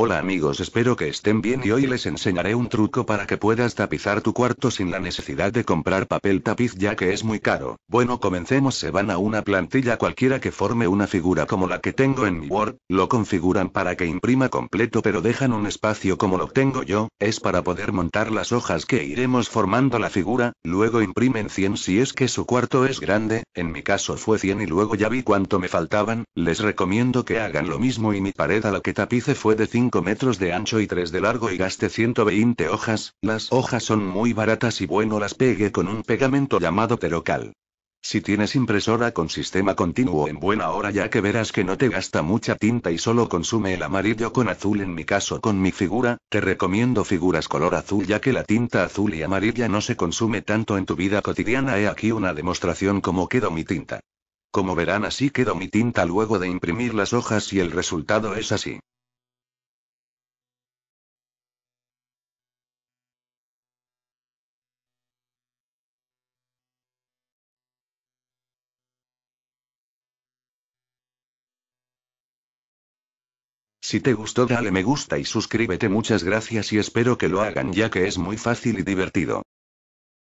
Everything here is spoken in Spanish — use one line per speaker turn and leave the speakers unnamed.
Hola amigos espero que estén bien y hoy les enseñaré un truco para que puedas tapizar tu cuarto sin la necesidad de comprar papel tapiz ya que es muy caro. Bueno comencemos se van a una plantilla cualquiera que forme una figura como la que tengo en mi Word, lo configuran para que imprima completo pero dejan un espacio como lo tengo yo, es para poder montar las hojas que iremos formando la figura, luego imprimen 100 si es que su cuarto es grande, en mi caso fue 100 y luego ya vi cuánto me faltaban, les recomiendo que hagan lo mismo y mi pared a la que tapice fue de 5 5 metros de ancho y 3 de largo y gaste 120 hojas, las hojas son muy baratas y bueno las pegue con un pegamento llamado terocal. Si tienes impresora con sistema continuo en buena hora ya que verás que no te gasta mucha tinta y solo consume el amarillo con azul en mi caso con mi figura, te recomiendo figuras color azul ya que la tinta azul y amarilla no se consume tanto en tu vida cotidiana he aquí una demostración como quedó mi tinta. Como verán así quedó mi tinta luego de imprimir las hojas y el resultado es así. Si te gustó dale me gusta y suscríbete muchas gracias y espero que lo hagan ya que es muy fácil y divertido.